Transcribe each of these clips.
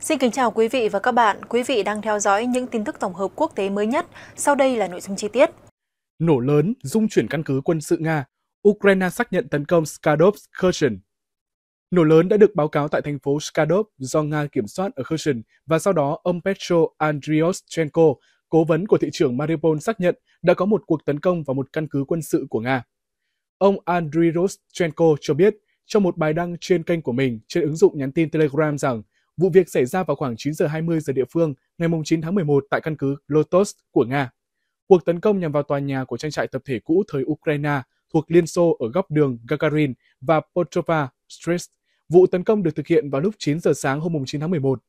Xin kính chào quý vị và các bạn. Quý vị đang theo dõi những tin tức tổng hợp quốc tế mới nhất. Sau đây là nội dung chi tiết. Nổ lớn, dung chuyển căn cứ quân sự Nga. Ukraine xác nhận tấn công Skadovsk Kherson. Nổ lớn đã được báo cáo tại thành phố Skadov do Nga kiểm soát ở Kherson và sau đó ông Petro Andrioschenko, cố vấn của thị trưởng Mariupol xác nhận đã có một cuộc tấn công vào một căn cứ quân sự của Nga. Ông Andrioschenko cho biết trong một bài đăng trên kênh của mình trên ứng dụng nhắn tin Telegram rằng Vụ việc xảy ra vào khoảng 9 giờ 20 giờ địa phương ngày 9 tháng 11 tại căn cứ Lotus của Nga. Cuộc tấn công nhằm vào tòa nhà của trang trại tập thể cũ thời Ukraine thuộc Liên Xô ở góc đường Gagarin và Potrova Street. Vụ tấn công được thực hiện vào lúc 9 giờ sáng hôm 9 tháng 11.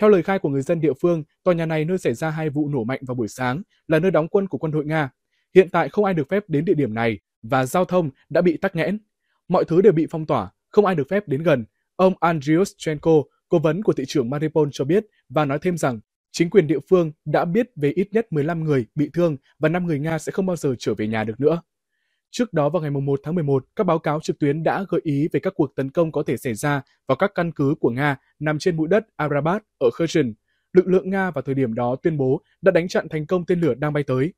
Theo lời khai của người dân địa phương, tòa nhà này nơi xảy ra hai vụ nổ mạnh vào buổi sáng là nơi đóng quân của quân đội Nga. Hiện tại không ai được phép đến địa điểm này và giao thông đã bị tắc nghẽn. Mọi thứ đều bị phong tỏa, không ai được phép đến gần. Ông Andriushchenko, Cố vấn của thị trưởng Mariupol cho biết và nói thêm rằng chính quyền địa phương đã biết về ít nhất 15 người bị thương và 5 người Nga sẽ không bao giờ trở về nhà được nữa. Trước đó vào ngày 1 tháng 11, các báo cáo trực tuyến đã gợi ý về các cuộc tấn công có thể xảy ra vào các căn cứ của Nga nằm trên mũi đất Arabat ở Kherson. Lực lượng Nga vào thời điểm đó tuyên bố đã đánh chặn thành công tên lửa đang bay tới.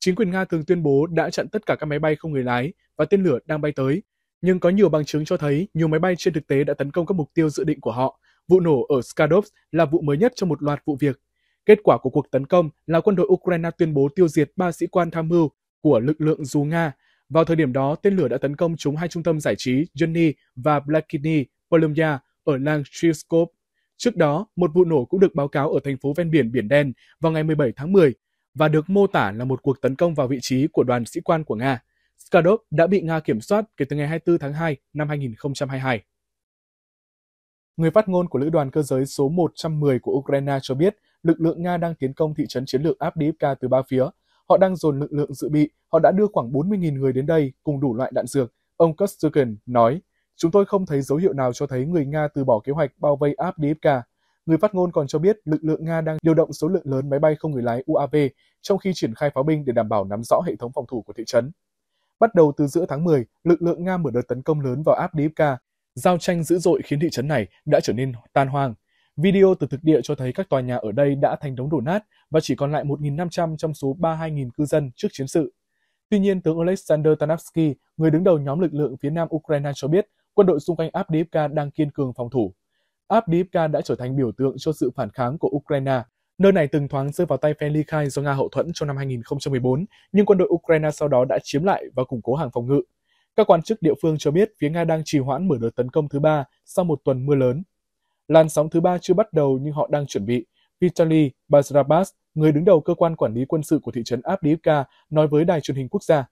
Chính quyền Nga thường tuyên bố đã chặn tất cả các máy bay không người lái và tên lửa đang bay tới, nhưng có nhiều bằng chứng cho thấy nhiều máy bay trên thực tế đã tấn công các mục tiêu dự định của họ, Vụ nổ ở Skadovsk là vụ mới nhất trong một loạt vụ việc. Kết quả của cuộc tấn công là quân đội Ukraine tuyên bố tiêu diệt ba sĩ quan tham mưu của lực lượng dù Nga. Vào thời điểm đó, tên lửa đã tấn công trúng hai trung tâm giải trí Jenny và Blakini, Polomya ở làng Shivskov. Trước đó, một vụ nổ cũng được báo cáo ở thành phố ven biển Biển Đen vào ngày 17 tháng 10 và được mô tả là một cuộc tấn công vào vị trí của đoàn sĩ quan của Nga. Skadov đã bị Nga kiểm soát kể từ ngày 24 tháng 2 năm 2022. Người phát ngôn của Lữ đoàn cơ giới số 110 của Ukraine cho biết lực lượng Nga đang tiến công thị trấn chiến lược Abdiivka từ ba phía. Họ đang dồn lực lượng dự bị, họ đã đưa khoảng 40.000 người đến đây cùng đủ loại đạn dược. Ông Kosturkin nói, chúng tôi không thấy dấu hiệu nào cho thấy người Nga từ bỏ kế hoạch bao vây Abdiivka. Người phát ngôn còn cho biết lực lượng Nga đang điều động số lượng lớn máy bay không người lái UAV trong khi triển khai pháo binh để đảm bảo nắm rõ hệ thống phòng thủ của thị trấn. Bắt đầu từ giữa tháng 10, lực lượng Nga mở đợt tấn công lớn vào Abdiivka Giao tranh dữ dội khiến thị trấn này đã trở nên tan hoang. Video từ thực địa cho thấy các tòa nhà ở đây đã thành đống đổ nát và chỉ còn lại 1.500 trong số 32.000 cư dân trước chiến sự. Tuy nhiên, tướng Alexander Tanavsky, người đứng đầu nhóm lực lượng phía nam Ukraine cho biết quân đội xung quanh Abdiivka đang kiên cường phòng thủ. Abdiivka đã trở thành biểu tượng cho sự phản kháng của Ukraine. Nơi này từng thoáng rơi vào tay phe ly khai do Nga hậu thuẫn trong năm 2014, nhưng quân đội Ukraine sau đó đã chiếm lại và củng cố hàng phòng ngự. Các quan chức địa phương cho biết phía Nga đang trì hoãn mở đợt tấn công thứ ba sau một tuần mưa lớn. Làn sóng thứ ba chưa bắt đầu nhưng họ đang chuẩn bị. Vitaly Bazrabas, người đứng đầu cơ quan quản lý quân sự của thị trấn Abdiivka, nói với đài truyền hình quốc gia.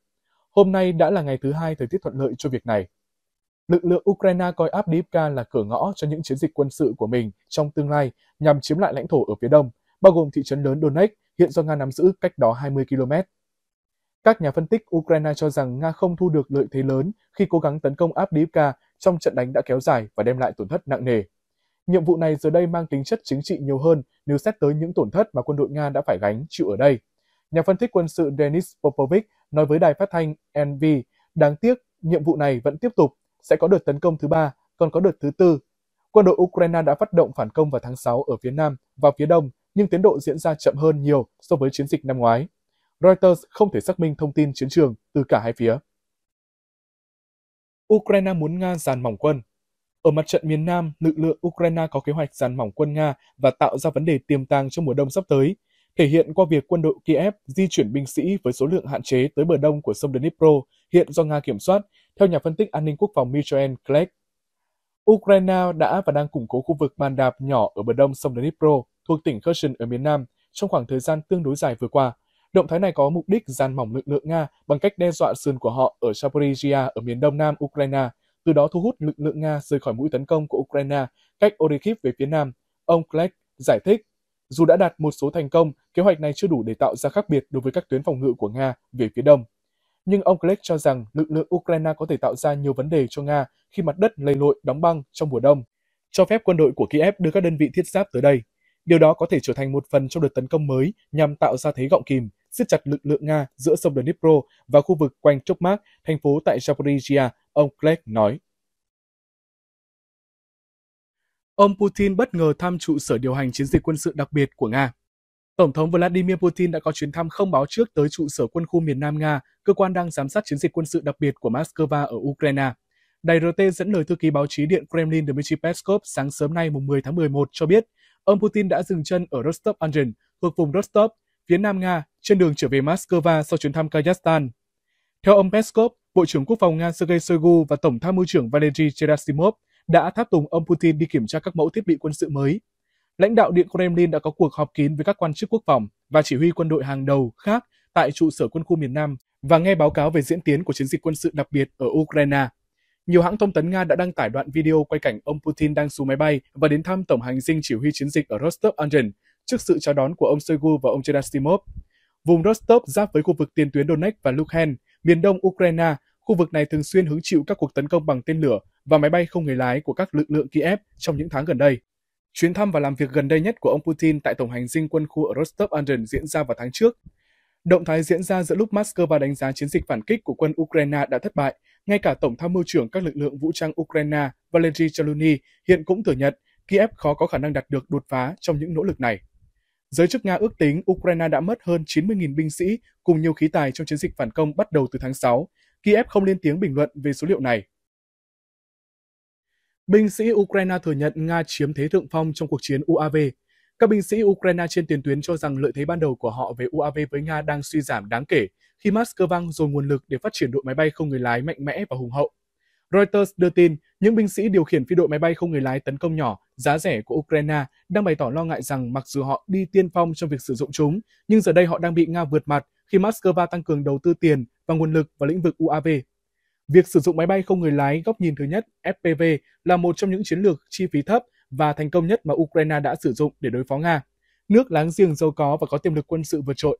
Hôm nay đã là ngày thứ hai thời tiết thuận lợi cho việc này. Lực lượng Ukraine coi Abdiivka là cửa ngõ cho những chiến dịch quân sự của mình trong tương lai nhằm chiếm lại lãnh thổ ở phía đông, bao gồm thị trấn lớn Donetsk, hiện do Nga nắm giữ cách đó 20 km. Các nhà phân tích Ukraine cho rằng Nga không thu được lợi thế lớn khi cố gắng tấn công Abdiivka trong trận đánh đã kéo dài và đem lại tổn thất nặng nề. Nhiệm vụ này giờ đây mang tính chất chính trị nhiều hơn nếu xét tới những tổn thất mà quân đội Nga đã phải gánh chịu ở đây. Nhà phân tích quân sự Denis Popovic nói với đài phát thanh NV, đáng tiếc nhiệm vụ này vẫn tiếp tục, sẽ có đợt tấn công thứ ba, còn có đợt thứ tư. Quân đội Ukraine đã phát động phản công vào tháng 6 ở phía Nam và phía Đông, nhưng tiến độ diễn ra chậm hơn nhiều so với chiến dịch năm ngoái. Reuters không thể xác minh thông tin chiến trường từ cả hai phía. Ukraine muốn Nga dàn mỏng quân Ở mặt trận miền Nam, lực lượng Ukraine có kế hoạch dàn mỏng quân Nga và tạo ra vấn đề tiềm tàng trong mùa đông sắp tới, thể hiện qua việc quân đội Kiev di chuyển binh sĩ với số lượng hạn chế tới bờ đông của sông Dnipro, hiện do Nga kiểm soát, theo nhà phân tích an ninh quốc phòng Michael Kleck. Ukraine đã và đang củng cố khu vực bàn đạp nhỏ ở bờ đông sông Dnipro thuộc tỉnh Kherson ở miền Nam trong khoảng thời gian tương đối dài vừa qua – Động thái này có mục đích gian mỏng lực lượng Nga bằng cách đe dọa sườn của họ ở Zaporizhia ở miền đông nam Ukraine, từ đó thu hút lực lượng Nga rời khỏi mũi tấn công của Ukraine cách Orekhiv về phía nam. Ông Kleck giải thích, dù đã đạt một số thành công, kế hoạch này chưa đủ để tạo ra khác biệt đối với các tuyến phòng ngự của Nga về phía đông. Nhưng ông Kleck cho rằng lực lượng Ukraine có thể tạo ra nhiều vấn đề cho Nga khi mặt đất lầy lội đóng băng trong mùa đông, cho phép quân đội của Kiev đưa các đơn vị thiết giáp tới đây. Điều đó có thể trở thành một phần trong đợt tấn công mới nhằm tạo ra thế gọng kìm siết chặt lực lượng Nga giữa sông Dnipro và khu vực quanh Chokmak, thành phố tại Zaporizhia, ông Klek nói. Ông Putin bất ngờ thăm trụ sở điều hành chiến dịch quân sự đặc biệt của Nga. Tổng thống Vladimir Putin đã có chuyến thăm không báo trước tới trụ sở quân khu miền Nam Nga, cơ quan đang giám sát chiến dịch quân sự đặc biệt của Moscow ở Ukraine. Đài RT dẫn lời thư ký báo chí Điện Kremlin Dmitry Peskov sáng sớm nay mùng 10 tháng 11 cho biết, ông Putin đã dừng chân ở Rostov-on-Don thuộc vùng Rostov phía Nam Nga trên đường trở về Moscow sau chuyến thăm Kazakhstan. Theo ông Peskov, Bộ trưởng Quốc phòng Nga Sergei Shoigu và Tổng tham mưu trưởng Valery Gerasimov đã tháp tùng ông Putin đi kiểm tra các mẫu thiết bị quân sự mới. Lãnh đạo Điện Kremlin đã có cuộc họp kín với các quan chức quốc phòng và chỉ huy quân đội hàng đầu khác tại trụ sở quân khu miền Nam và nghe báo cáo về diễn tiến của chiến dịch quân sự đặc biệt ở Ukraine. Nhiều hãng thông tấn Nga đã đăng tải đoạn video quay cảnh ông Putin đang xuống máy bay và đến thăm tổng hành dinh chỉ huy chiến dịch ở Rostov-on-Don, trước sự chào đón của ông Shoigu và ông Gerasimov. Vùng Rostov giáp với khu vực tiền tuyến Donetsk và Luhansk, miền đông Ukraine, khu vực này thường xuyên hứng chịu các cuộc tấn công bằng tên lửa và máy bay không người lái của các lực lượng Kiev trong những tháng gần đây. Chuyến thăm và làm việc gần đây nhất của ông Putin tại Tổng hành dinh quân khu ở Rostov-on-Don diễn ra vào tháng trước. Động thái diễn ra giữa lúc Moscow đánh giá chiến dịch phản kích của quân Ukraine đã thất bại, ngay cả Tổng tham mưu trưởng các lực lượng vũ trang Ukraine Valery Chaluny hiện cũng thừa nhận Kiev khó có khả năng đạt được đột phá trong những nỗ lực này. Giới chức Nga ước tính Ukraine đã mất hơn 90.000 binh sĩ cùng nhiều khí tài trong chiến dịch phản công bắt đầu từ tháng 6. Kiev không lên tiếng bình luận về số liệu này. Binh sĩ Ukraine thừa nhận Nga chiếm thế thượng phong trong cuộc chiến UAV. Các binh sĩ Ukraine trên tiền tuyến cho rằng lợi thế ban đầu của họ về UAV với Nga đang suy giảm đáng kể khi Moscow dồn nguồn lực để phát triển đội máy bay không người lái mạnh mẽ và hùng hậu. Reuters đưa tin những binh sĩ điều khiển phi đội máy bay không người lái tấn công nhỏ giá rẻ của Ukraine đang bày tỏ lo ngại rằng mặc dù họ đi tiên phong trong việc sử dụng chúng, nhưng giờ đây họ đang bị Nga vượt mặt khi Moscow tăng cường đầu tư tiền và nguồn lực vào lĩnh vực UAV. Việc sử dụng máy bay không người lái góc nhìn thứ nhất FPV là một trong những chiến lược chi phí thấp và thành công nhất mà Ukraine đã sử dụng để đối phó Nga, nước láng giềng giàu có và có tiềm lực quân sự vượt trội.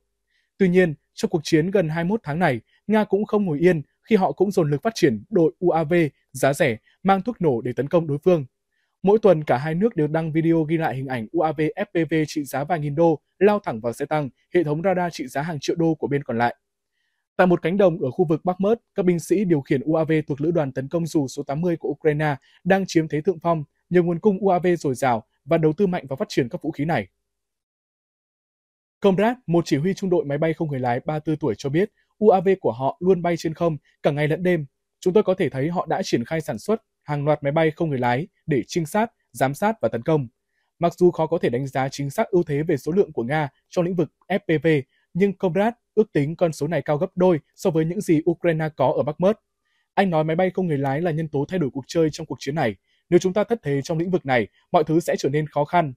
Tuy nhiên, trong cuộc chiến gần 21 tháng này, Nga cũng không ngồi yên khi họ cũng dồn lực phát triển đội UAV giá rẻ mang thuốc nổ để tấn công đối phương. Mỗi tuần cả hai nước đều đăng video ghi lại hình ảnh UAV FPV trị giá vài nghìn đô lao thẳng vào xe tăng, hệ thống radar trị giá hàng triệu đô của bên còn lại. Tại một cánh đồng ở khu vực Bắc Mớt, các binh sĩ điều khiển UAV thuộc lữ đoàn tấn công dù số 80 của Ukraine đang chiếm thế thượng phong nhờ nguồn cung UAV dồi dào và đầu tư mạnh vào phát triển các vũ khí này. Comrade, một chỉ huy trung đội máy bay không người lái 34 tuổi cho biết, UAV của họ luôn bay trên không cả ngày lẫn đêm. Chúng tôi có thể thấy họ đã triển khai sản xuất hàng loạt máy bay không người lái để trinh sát, giám sát và tấn công. Mặc dù khó có thể đánh giá chính xác ưu thế về số lượng của Nga trong lĩnh vực FPV, nhưng Comrade ước tính con số này cao gấp đôi so với những gì Ukraine có ở bắc mớt. Anh nói máy bay không người lái là nhân tố thay đổi cuộc chơi trong cuộc chiến này. Nếu chúng ta thất thế trong lĩnh vực này, mọi thứ sẽ trở nên khó khăn.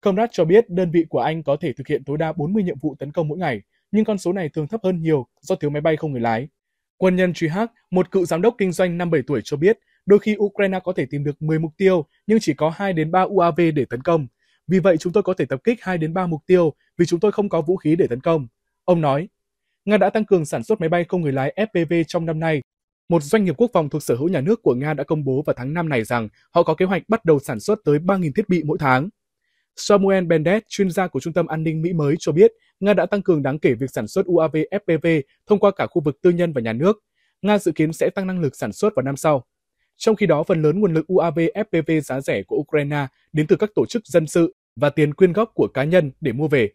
Comrade cho biết đơn vị của anh có thể thực hiện tối đa 40 nhiệm vụ tấn công mỗi ngày, nhưng con số này thường thấp hơn nhiều do thiếu máy bay không người lái. Quân nhân Truy Hắc, một cựu giám đốc kinh doanh 57 tuổi cho biết Đôi khi Ukraine có thể tìm được 10 mục tiêu nhưng chỉ có 2 đến 3 UAV để tấn công. Vì vậy chúng tôi có thể tập kích 2 đến 3 mục tiêu vì chúng tôi không có vũ khí để tấn công. Ông nói, Nga đã tăng cường sản xuất máy bay không người lái FPV trong năm nay. Một doanh nghiệp quốc phòng thuộc sở hữu nhà nước của Nga đã công bố vào tháng 5 này rằng họ có kế hoạch bắt đầu sản xuất tới 3.000 thiết bị mỗi tháng. Samuel Bendet, chuyên gia của Trung tâm An ninh Mỹ mới cho biết, Nga đã tăng cường đáng kể việc sản xuất UAV FPV thông qua cả khu vực tư nhân và nhà nước. Nga dự kiến sẽ tăng năng lực sản xuất vào năm sau. Trong khi đó, phần lớn nguồn lực UAV FPV giá rẻ của Ukraine đến từ các tổ chức dân sự và tiền quyên góp của cá nhân để mua về.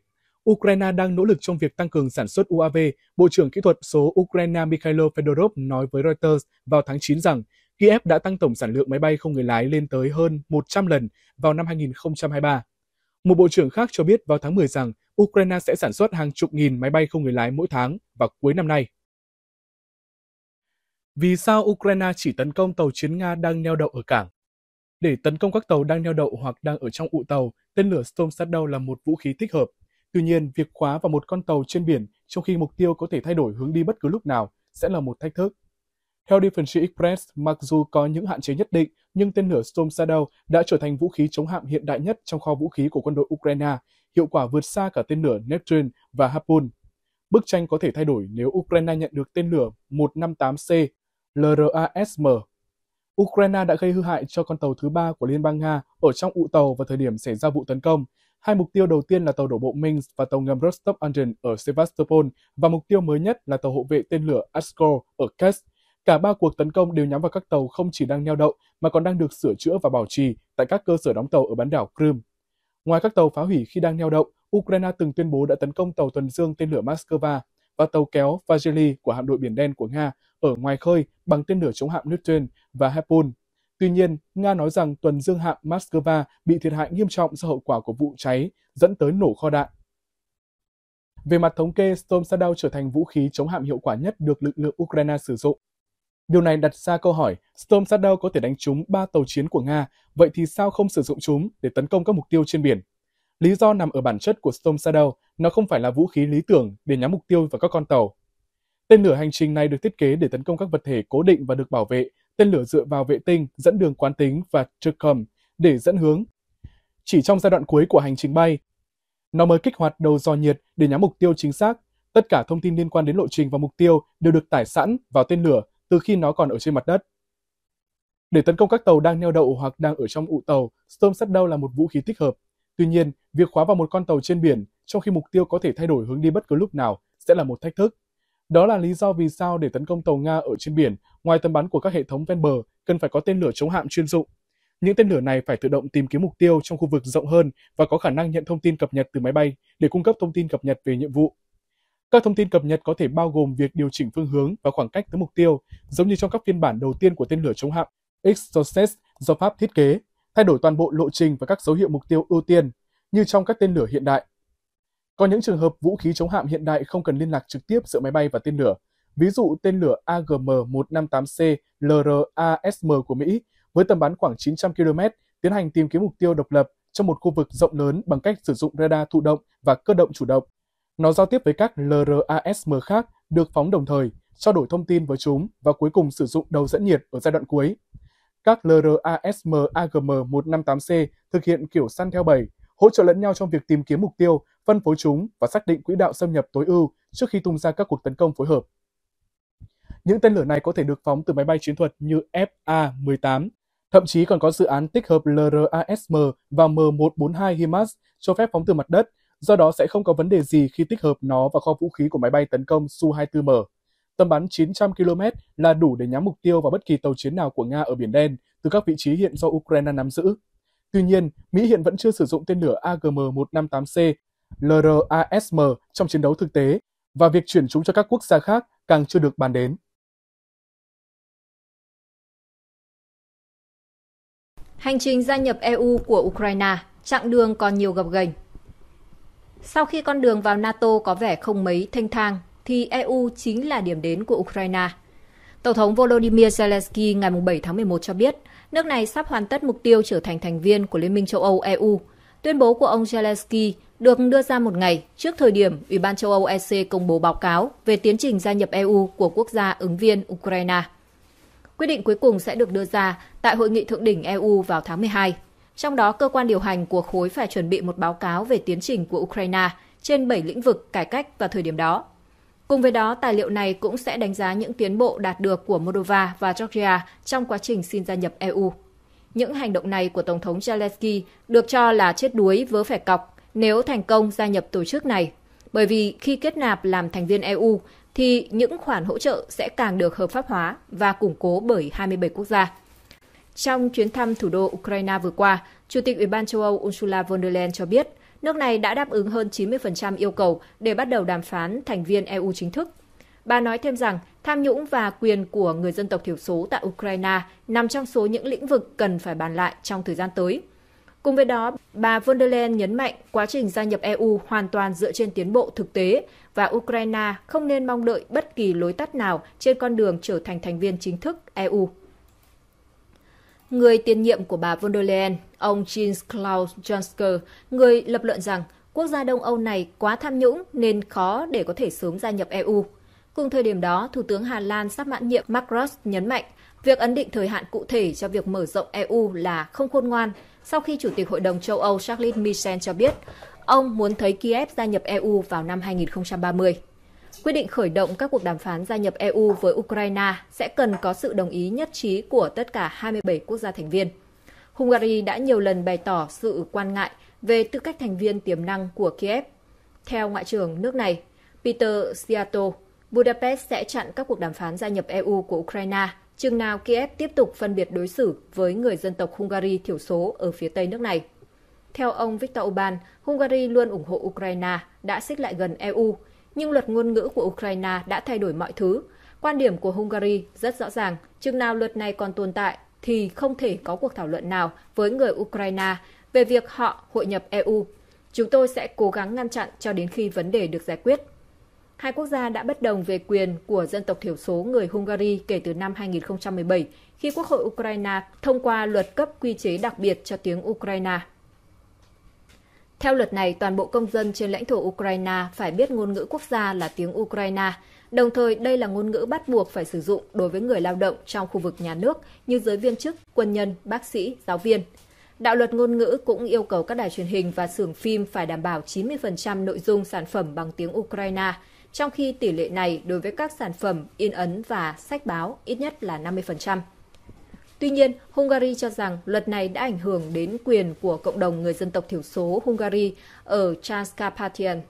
Ukraine đang nỗ lực trong việc tăng cường sản xuất UAV, Bộ trưởng Kỹ thuật số Ukraine Mikhailo Fedorov nói với Reuters vào tháng 9 rằng Kiev đã tăng tổng sản lượng máy bay không người lái lên tới hơn 100 lần vào năm 2023. Một bộ trưởng khác cho biết vào tháng 10 rằng Ukraine sẽ sản xuất hàng chục nghìn máy bay không người lái mỗi tháng vào cuối năm nay. Vì sao Ukraine chỉ tấn công tàu chiến Nga đang neo đậu ở cảng? Để tấn công các tàu đang neo đậu hoặc đang ở trong ụ tàu, tên lửa Storm Shadow là một vũ khí thích hợp. Tuy nhiên, việc khóa vào một con tàu trên biển trong khi mục tiêu có thể thay đổi hướng đi bất cứ lúc nào sẽ là một thách thức. Theo Defense Express, mặc dù có những hạn chế nhất định, nhưng tên lửa Storm Shadow đã trở thành vũ khí chống hạm hiện đại nhất trong kho vũ khí của quân đội Ukraine, hiệu quả vượt xa cả tên lửa Neptune và Harpoon. Bức tranh có thể thay đổi nếu Ukraine nhận được tên lửa 158C LRASM. Ukraine đã gây hư hại cho con tàu thứ ba của Liên bang Nga ở trong ụ tàu vào thời điểm xảy ra vụ tấn công. Hai mục tiêu đầu tiên là tàu đổ bộ Minsk và tàu ngầm Rostov Anton ở Sevastopol và mục tiêu mới nhất là tàu hộ vệ tên lửa Askol ở Kursk. Cả ba cuộc tấn công đều nhắm vào các tàu không chỉ đang neo đậu mà còn đang được sửa chữa và bảo trì tại các cơ sở đóng tàu ở bán đảo Crimea. Ngoài các tàu phá hủy khi đang neo đậu, Ukraine từng tuyên bố đã tấn công tàu tuần dương tên lửa Moscow và tàu kéo Vazhely của hạm đội Biển Đen của Nga ở ngoài khơi bằng tên lửa chống hạm Neptune và Harpoon. Tuy nhiên, Nga nói rằng tuần dương hạm Moscow bị thiệt hại nghiêm trọng do hậu quả của vụ cháy dẫn tới nổ kho đạn. Về mặt thống kê, Storm Shadow trở thành vũ khí chống hạm hiệu quả nhất được lực lượng Ukraine sử dụng. Điều này đặt ra câu hỏi, Storm Shadow có thể đánh trúng 3 tàu chiến của Nga, vậy thì sao không sử dụng chúng để tấn công các mục tiêu trên biển? Lý do nằm ở bản chất của Storm Shadow, nó không phải là vũ khí lý tưởng để nhắm mục tiêu vào các con tàu. Tên lửa hành trình này được thiết kế để tấn công các vật thể cố định và được bảo vệ. Tên lửa dựa vào vệ tinh, dẫn đường quán tính và TRCOM để dẫn hướng. Chỉ trong giai đoạn cuối của hành trình bay, nó mới kích hoạt đầu dò nhiệt để nhắm mục tiêu chính xác. Tất cả thông tin liên quan đến lộ trình và mục tiêu đều được tải sẵn vào tên lửa từ khi nó còn ở trên mặt đất. Để tấn công các tàu đang neo đậu hoặc đang ở trong ụ tàu, Storm Shadow là một vũ khí thích hợp. Tuy nhiên, việc khóa vào một con tàu trên biển trong khi mục tiêu có thể thay đổi hướng đi bất cứ lúc nào sẽ là một thách thức. Đó là lý do vì sao để tấn công tàu Nga ở trên biển, ngoài tầm bắn của các hệ thống ven bờ, cần phải có tên lửa chống hạm chuyên dụng. Những tên lửa này phải tự động tìm kiếm mục tiêu trong khu vực rộng hơn và có khả năng nhận thông tin cập nhật từ máy bay để cung cấp thông tin cập nhật về nhiệm vụ. Các thông tin cập nhật có thể bao gồm việc điều chỉnh phương hướng và khoảng cách tới mục tiêu, giống như trong các phiên bản đầu tiên của tên lửa chống hạm Exocet do Pháp thiết kế thay đổi toàn bộ lộ trình và các dấu hiệu mục tiêu ưu tiên như trong các tên lửa hiện đại. Có những trường hợp vũ khí chống hạm hiện đại không cần liên lạc trực tiếp giữa máy bay và tên lửa, ví dụ tên lửa AGM-158C LRASM của Mỹ với tầm bắn khoảng 900 km tiến hành tìm kiếm mục tiêu độc lập trong một khu vực rộng lớn bằng cách sử dụng radar thụ động và cơ động chủ động. Nó giao tiếp với các LRASM khác được phóng đồng thời, trao đổi thông tin với chúng và cuối cùng sử dụng đầu dẫn nhiệt ở giai đoạn cuối các LRASM AGM 158C thực hiện kiểu săn theo bầy, hỗ trợ lẫn nhau trong việc tìm kiếm mục tiêu, phân phối chúng và xác định quỹ đạo xâm nhập tối ưu trước khi tung ra các cuộc tấn công phối hợp. Những tên lửa này có thể được phóng từ máy bay chiến thuật như FA-18. Thậm chí còn có dự án tích hợp LRASM và M142 HIMARS cho phép phóng từ mặt đất, do đó sẽ không có vấn đề gì khi tích hợp nó vào kho vũ khí của máy bay tấn công Su-24M. Tầm bắn 900 km là đủ để nhắm mục tiêu vào bất kỳ tàu chiến nào của Nga ở Biển Đen từ các vị trí hiện do Ukraine nắm giữ. Tuy nhiên, Mỹ hiện vẫn chưa sử dụng tên lửa AGM-158C LRASM trong chiến đấu thực tế và việc chuyển chúng cho các quốc gia khác càng chưa được bàn đến. Hành trình gia nhập EU của Ukraine, chặng đường còn nhiều gập ghềnh. Sau khi con đường vào NATO có vẻ không mấy thanh thang, thì EU chính là điểm đến của Ukraine. Tổng thống Volodymyr Zelensky ngày 7 tháng 11 cho biết, nước này sắp hoàn tất mục tiêu trở thành thành viên của Liên minh châu Âu EU. Tuyên bố của ông Zelensky được đưa ra một ngày trước thời điểm Ủy ban châu Âu EC công bố báo cáo về tiến trình gia nhập EU của quốc gia ứng viên Ukraine. Quyết định cuối cùng sẽ được đưa ra tại hội nghị thượng đỉnh EU vào tháng 12. Trong đó, cơ quan điều hành của khối phải chuẩn bị một báo cáo về tiến trình của Ukraine trên 7 lĩnh vực cải cách vào thời điểm đó Cùng với đó, tài liệu này cũng sẽ đánh giá những tiến bộ đạt được của Moldova và Georgia trong quá trình xin gia nhập EU. Những hành động này của Tổng thống Zelensky được cho là chết đuối vớ phải cọc nếu thành công gia nhập tổ chức này, bởi vì khi kết nạp làm thành viên EU thì những khoản hỗ trợ sẽ càng được hợp pháp hóa và củng cố bởi 27 quốc gia. Trong chuyến thăm thủ đô Ukraine vừa qua, Chủ tịch Ủy ban châu Âu Ursula von der Leyen cho biết – nước này đã đáp ứng hơn 90% yêu cầu để bắt đầu đàm phán thành viên EU chính thức. Bà nói thêm rằng tham nhũng và quyền của người dân tộc thiểu số tại Ukraine nằm trong số những lĩnh vực cần phải bàn lại trong thời gian tới. Cùng với đó, bà von der Leyen nhấn mạnh quá trình gia nhập EU hoàn toàn dựa trên tiến bộ thực tế và Ukraine không nên mong đợi bất kỳ lối tắt nào trên con đường trở thành thành viên chính thức EU. Người tiền nhiệm của bà von der Leyen, ông Jens Klaus Juncker, người lập luận rằng quốc gia Đông Âu này quá tham nhũng nên khó để có thể sớm gia nhập EU. Cùng thời điểm đó, Thủ tướng Hà Lan sắp mãn nhiệm Mark Rutte nhấn mạnh việc ấn định thời hạn cụ thể cho việc mở rộng EU là không khôn ngoan sau khi Chủ tịch Hội đồng châu Âu Charles Michel cho biết ông muốn thấy Kiev gia nhập EU vào năm 2030. Quyết định khởi động các cuộc đàm phán gia nhập EU với Ukraine sẽ cần có sự đồng ý nhất trí của tất cả 27 quốc gia thành viên. Hungary đã nhiều lần bày tỏ sự quan ngại về tư cách thành viên tiềm năng của Kiev. Theo Ngoại trưởng nước này, Peter Sciato, Budapest sẽ chặn các cuộc đàm phán gia nhập EU của Ukraine chừng nào Kiev tiếp tục phân biệt đối xử với người dân tộc Hungary thiểu số ở phía tây nước này. Theo ông Viktor Orbán, Hungary luôn ủng hộ Ukraine đã xích lại gần EU nhưng luật ngôn ngữ của Ukraine đã thay đổi mọi thứ. Quan điểm của Hungary rất rõ ràng, chừng nào luật này còn tồn tại thì không thể có cuộc thảo luận nào với người Ukraine về việc họ hội nhập EU. Chúng tôi sẽ cố gắng ngăn chặn cho đến khi vấn đề được giải quyết. Hai quốc gia đã bất đồng về quyền của dân tộc thiểu số người Hungary kể từ năm 2017 khi Quốc hội Ukraine thông qua luật cấp quy chế đặc biệt cho tiếng Ukraine. Theo luật này, toàn bộ công dân trên lãnh thổ Ukraine phải biết ngôn ngữ quốc gia là tiếng Ukraine. Đồng thời, đây là ngôn ngữ bắt buộc phải sử dụng đối với người lao động trong khu vực nhà nước như giới viên chức, quân nhân, bác sĩ, giáo viên. Đạo luật ngôn ngữ cũng yêu cầu các đài truyền hình và xưởng phim phải đảm bảo 90% nội dung sản phẩm bằng tiếng Ukraine, trong khi tỷ lệ này đối với các sản phẩm in ấn và sách báo ít nhất là 50%. Tuy nhiên, Hungary cho rằng luật này đã ảnh hưởng đến quyền của cộng đồng người dân tộc thiểu số Hungary ở Transcarpathian,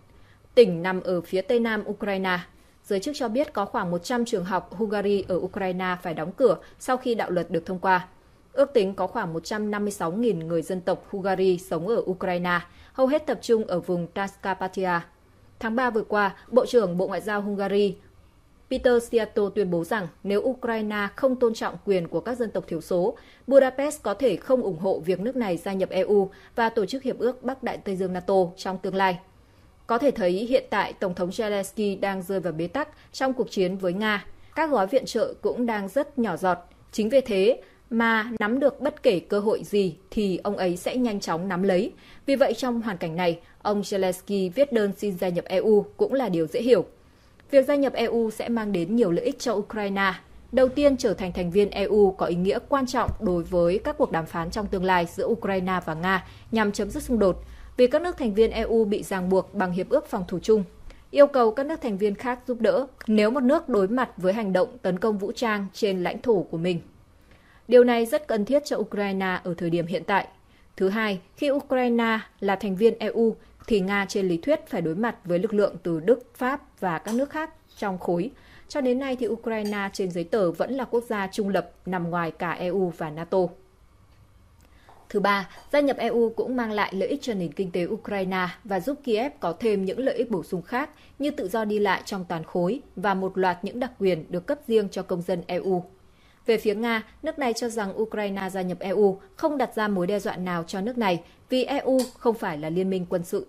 tỉnh nằm ở phía tây nam Ukraine. Giới chức cho biết có khoảng 100 trường học Hungary ở Ukraine phải đóng cửa sau khi đạo luật được thông qua. Ước tính có khoảng 156.000 người dân tộc Hungary sống ở Ukraine, hầu hết tập trung ở vùng Transcarpathia. Tháng 3 vừa qua, Bộ trưởng Bộ Ngoại giao Hungary Peter Siato tuyên bố rằng nếu Ukraine không tôn trọng quyền của các dân tộc thiểu số, Budapest có thể không ủng hộ việc nước này gia nhập EU và tổ chức Hiệp ước Bắc Đại Tây Dương NATO trong tương lai. Có thể thấy hiện tại Tổng thống Zelensky đang rơi vào bế tắc trong cuộc chiến với Nga. Các gói viện trợ cũng đang rất nhỏ giọt. Chính vì thế mà nắm được bất kể cơ hội gì thì ông ấy sẽ nhanh chóng nắm lấy. Vì vậy trong hoàn cảnh này, ông Zelensky viết đơn xin gia nhập EU cũng là điều dễ hiểu. Việc gia nhập EU sẽ mang đến nhiều lợi ích cho Ukraine. Đầu tiên, trở thành thành viên EU có ý nghĩa quan trọng đối với các cuộc đàm phán trong tương lai giữa Ukraine và Nga nhằm chấm dứt xung đột, vì các nước thành viên EU bị ràng buộc bằng Hiệp ước Phòng thủ chung, yêu cầu các nước thành viên khác giúp đỡ nếu một nước đối mặt với hành động tấn công vũ trang trên lãnh thổ của mình. Điều này rất cần thiết cho Ukraine ở thời điểm hiện tại. Thứ hai, khi Ukraine là thành viên EU thì Nga trên lý thuyết phải đối mặt với lực lượng từ Đức, Pháp và các nước khác trong khối. Cho đến nay thì Ukraine trên giấy tờ vẫn là quốc gia trung lập nằm ngoài cả EU và NATO. Thứ ba, gia nhập EU cũng mang lại lợi ích cho nền kinh tế Ukraine và giúp Kiev có thêm những lợi ích bổ sung khác như tự do đi lại trong toàn khối và một loạt những đặc quyền được cấp riêng cho công dân EU. Về phía Nga, nước này cho rằng Ukraine gia nhập EU không đặt ra mối đe dọa nào cho nước này vì EU không phải là liên minh quân sự